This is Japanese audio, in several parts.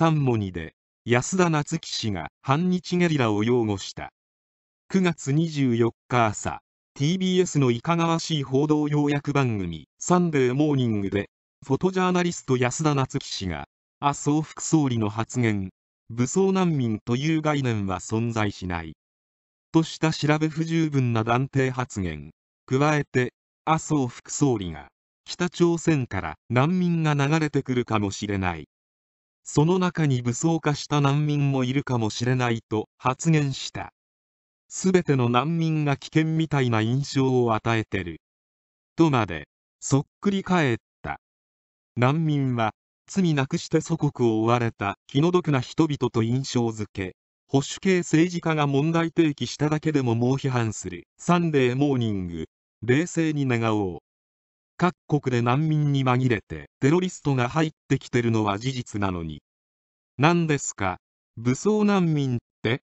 三文で安田夏樹氏が反日ゲリラを擁護した9月24日朝 TBS のいかがわしい報道要約番組「サンデーモーニング」でフォトジャーナリスト安田夏樹氏が麻生副総理の発言武装難民という概念は存在しないとした調べ不十分な断定発言加えて麻生副総理が北朝鮮から難民が流れてくるかもしれないその中に武装化した難民もいるかもしれないと発言した。すべての難民が危険みたいな印象を与えてる。とまで、そっくり返った。難民は、罪なくして祖国を追われた気の毒な人々と印象づけ、保守系政治家が問題提起しただけでも猛批判する、サンデーモーニング、冷静に願おう。各国で難民に紛れてテロリストが入ってきてるのは事実なのに何ですか武装難民って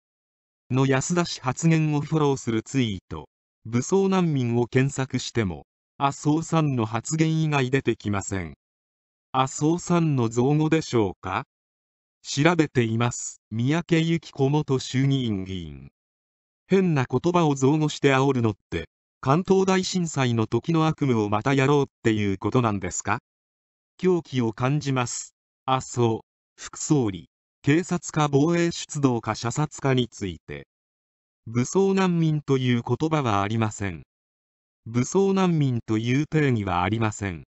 の安田氏発言をフォローするツイート武装難民を検索しても麻生さんの発言以外出てきません麻生さんの造語でしょうか調べています三宅由紀子元衆議院議員変な言葉を造語して煽るのって関東大震災の時の悪夢をまたやろうっていうことなんですか狂気を感じます。麻生、副総理、警察か防衛出動か射殺かについて。武装難民という言葉はありません。武装難民という定義はありません。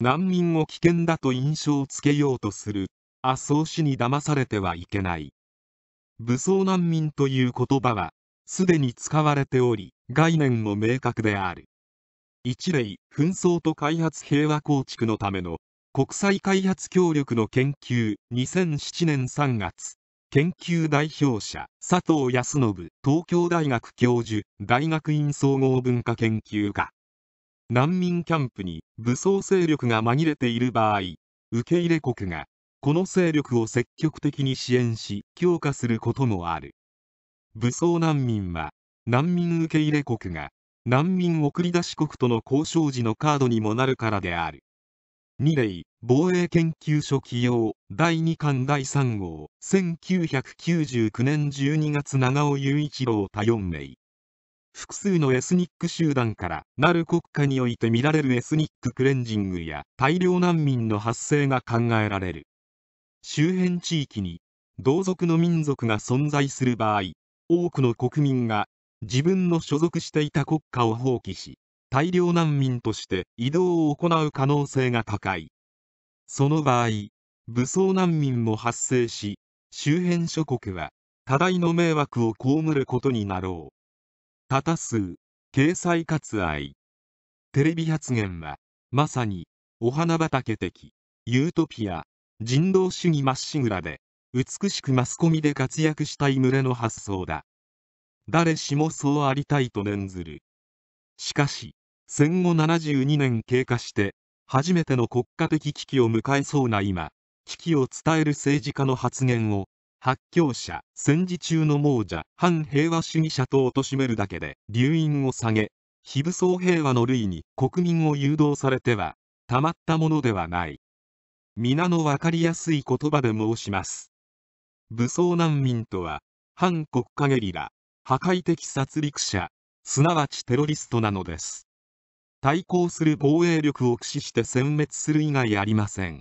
難民を危険だと印象をつけようとする、麻生氏に騙されてはいけない。武装難民という言葉は、すでに使われており概念も明確である一例紛争と開発平和構築のための国際開発協力の研究2007年3月研究代表者佐藤康信東京大学教授大学院総合文化研究科難民キャンプに武装勢力が紛れている場合受け入れ国がこの勢力を積極的に支援し強化することもある武装難民は難民受け入れ国が難民送り出し国との交渉時のカードにもなるからである2例防衛研究所起用第2巻第3号1999年12月長尾雄一郎多4名複数のエスニック集団からなる国家において見られるエスニッククレンジングや大量難民の発生が考えられる周辺地域に同族の民族が存在する場合多くの国民が自分の所属していた国家を放棄し大量難民として移動を行う可能性が高いその場合武装難民も発生し周辺諸国は多大の迷惑を被ることになろう多多数掲載割愛テレビ発言はまさにお花畑的ユートピア人道主義まっしぐらで美しくマスコミで活躍したい群れの発想だ誰しもそうありたいと念ずるしかし戦後72年経過して初めての国家的危機を迎えそうな今危機を伝える政治家の発言を発狂者戦時中の亡者反平和主義者と貶めるだけで留飲を下げ非武装平和の類に国民を誘導されてはたまったものではない皆の分かりやすい言葉で申します武装難民とは、反国家ゲリラ、破壊的殺戮者、すなわちテロリストなのです。対抗する防衛力を駆使して殲滅する以外ありません。